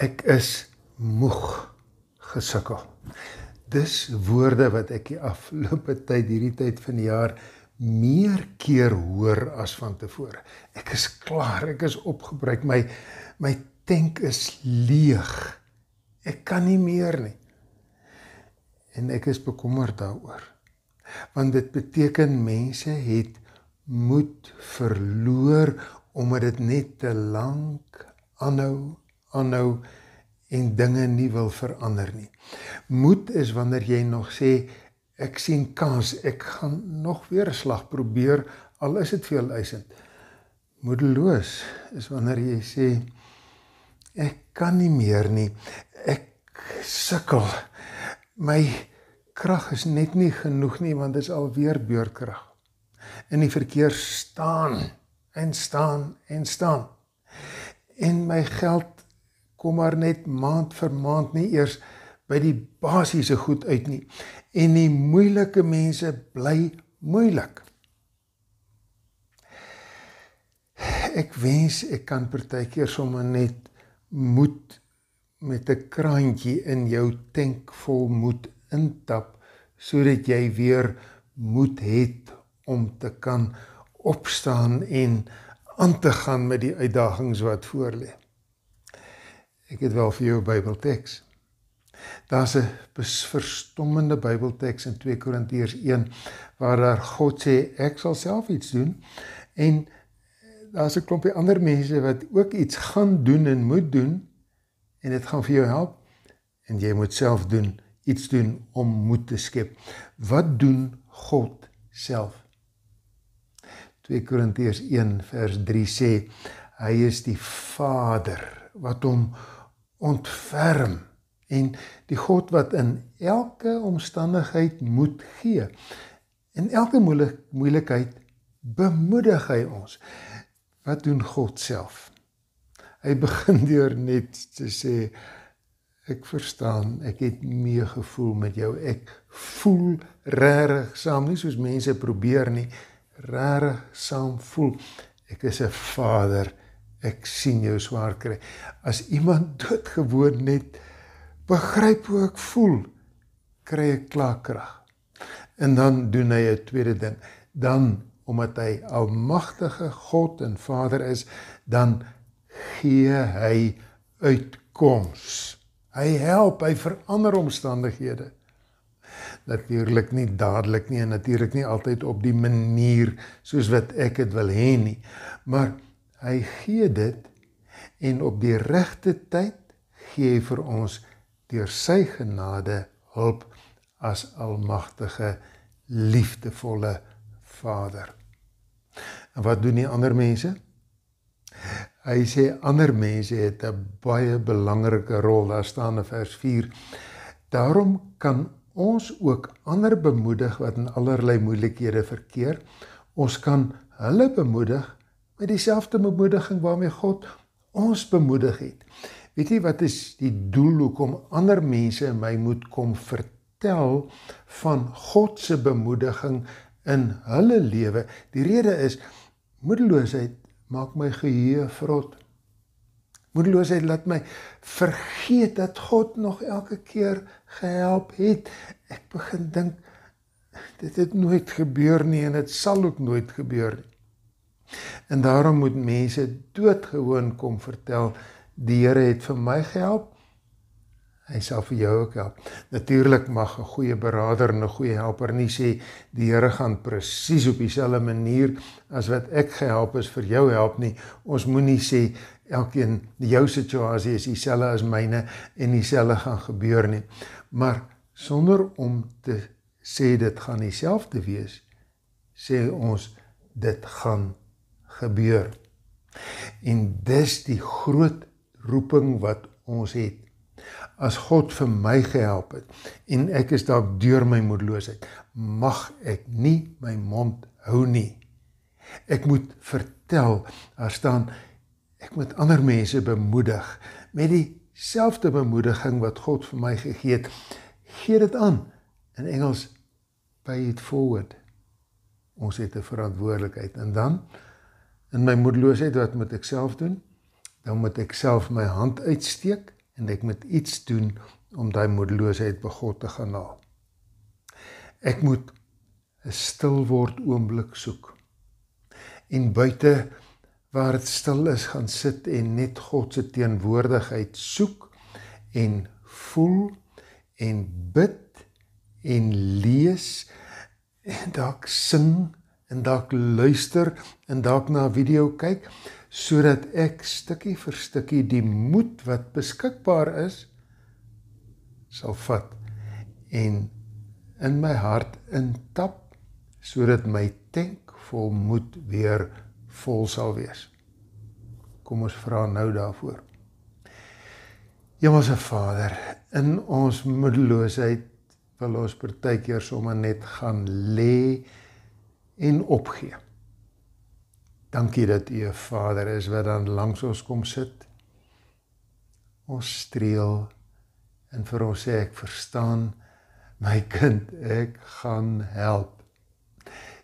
ek is moeg gesukkel. Dis woorde wat ek die afgelope tyd hierdie tyd van die jaar meer keer hoor as van tevore. Ek is klaar, ek is opgebruik, my my tank is leeg. Ek kan nie meer nie. En ek is bekommerd daaroor. Want dit beteken mense het moed verloor omdat dit net te lank aanhou aanhou en dinge nie wil verander nie. Moed is wanneer jy nog sê ek sien kans, ek gaan nog weer 'n slag probeer al is dit veel eisend. Moedeloos is wanneer jy sê ek kan nie meer nie. Ek sukkel. My krag is net nie genoeg nie want dit is alweer beurkrag. In die verkeer staan en staan en staan. En my geld kom maar net maand vir maand nie eers by die basiese goed uit nie. En die moeilike mense bly moeilik. Ek wens ek kan partykeer sommer net moed met 'n kraantjie in jou tank vol moed intap sodat jy weer moed het om te kan opstaan en aan te gaan met die uitdagings wat voor lê. Ek het wel vir jou 'n Bybelteks. Daar's 'n verstommende Bybelteks in 2 Korintiërs 1 waar daar God sê ek sal self iets doen en eh, daar's 'n klompie ander mense wat ook iets gaan doen en moet doen en dit gaan vir jou help en jy moet self doen iets doen om moed te skep. Wat doen God self? 2 Korintiërs 1 vers 3 sê hy is die Vader wat hom ontferm en die God wat in elke omstandigheid moed gee en elke moeilikheid bemoedig hy ons wat doen God self hy begin deur net te sê ek verstaan ek het mee gevoel met jou ek voel regtig saam nie soos mense probeer nie regtig saam voel ek is 'n vader ek sien jou swaar kry. As iemand doodgewoon net begryp hoe ek voel, kry ek klaarkrag. En dan doen hy 'n tweede ding. Dan omdat hy almagtige God en Vader is, dan gee hy uitkoms. Hy help, hy verander omstandighede. Natuurlik nie dadelik nie en natuurlik nie altyd op die manier soos wat ek dit wil hê nie, maar Hy gee dit en op die regte tyd gee hy vir ons deur sy genade hulp as almagtige liefdevolle Vader. En wat doen die ander mense? Hy sê ander mense het 'n baie belangrike rol. Daar staan in vers 4: Daarom kan ons ook ander bemoedig wat in allerlei moeilikhede verkeer. Ons kan hulle bemoedig met dieselfde bemoediging waarmee God ons bemoedig het. Weet jy wat is die doel hoekom ander mense my moet kom vertel van God se bemoediging in hulle lewe? Die rede is moedeloosheid maak my geheue vrot. Moedeloosheid laat my vergeet dat God nog elke keer gehelp het. Ek begin dink dit het nooit gebeur nie en dit sal ook nooit gebeur nie. En daarom moet mense doodgewoon kom vertel die Here het vir my gehelp. Hy sal vir jou ook help. Natuurlik mag 'n goeie beraader en 'n goeie helper nie sê die Here gaan presies op dieselfde manier as wat ek gehelp is vir jou help nie. Ons moenie sê elkeen jou situasie is dieselfde as myne en dieselfde gaan gebeur nie. Maar sonder om te sê dit gaan dieselfde wees, sê ons dit gaan gebeur. En dis die groot roeping wat ons het. As God vir my gehelp het en ek is dalk deur my moedeloosheid, mag ek nie my mond hou nie. Ek moet vertel, daar staan ek moet ander mense bemoedig met dieselfde bemoediging wat God vir my gegee het. Gee dit aan. In Engels pay it forward. Ons het 'n verantwoordelikheid en dan in my moedeloosheid wat moet ek self doen? Dan moet ek self my hand uitsteek en ek moet iets doen om daai moedeloosheid by God te gaan haal. Ek moet 'n stil word oomblik soek. En buite waar dit stil is, gaan sit en net God se teenwoordigheid soek en voel en bid en lees en dalk sing en dalk luister en dalk na 'n video kyk sodat ek stukkie vir stukkie die moed wat beskikbaar is sal vat en in my hart intap sodat my tank vol moed weer vol sal wees. Kom ons vra nou daarvoor. Hemelse Vader, in ons moedeloosheid wil ons partykeer sommer net gaan lê en opgee. Dankie dat U 'n Vader is wat dan langs ons kom sit. Ons streel en vir ons sê ek verstaan my kind, ek gaan help.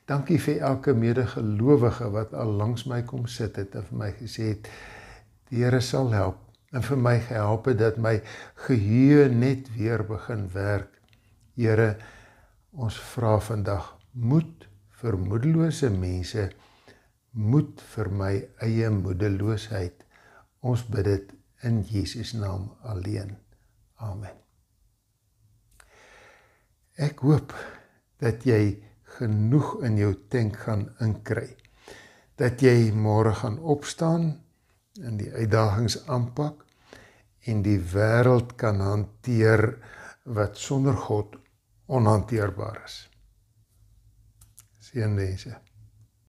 Dankie vir elke medegelowige wat al langs my kom sit het en vir my gesê het die Here sal help en vir my gehelp het dat my geheue net weer begin werk. Here, ons vra vandag moed vermoedelose mense moed vir my eie moedeloosheid. Ons bid dit in Jesus naam alleen. Amen. Ek hoop dat jy genoeg in jou tank gaan inkry. Dat jy môre gaan opstaan en die uitdagings aanpak en die wêreld kan hanteer wat sonder God onhanteerbaar is. in Asia.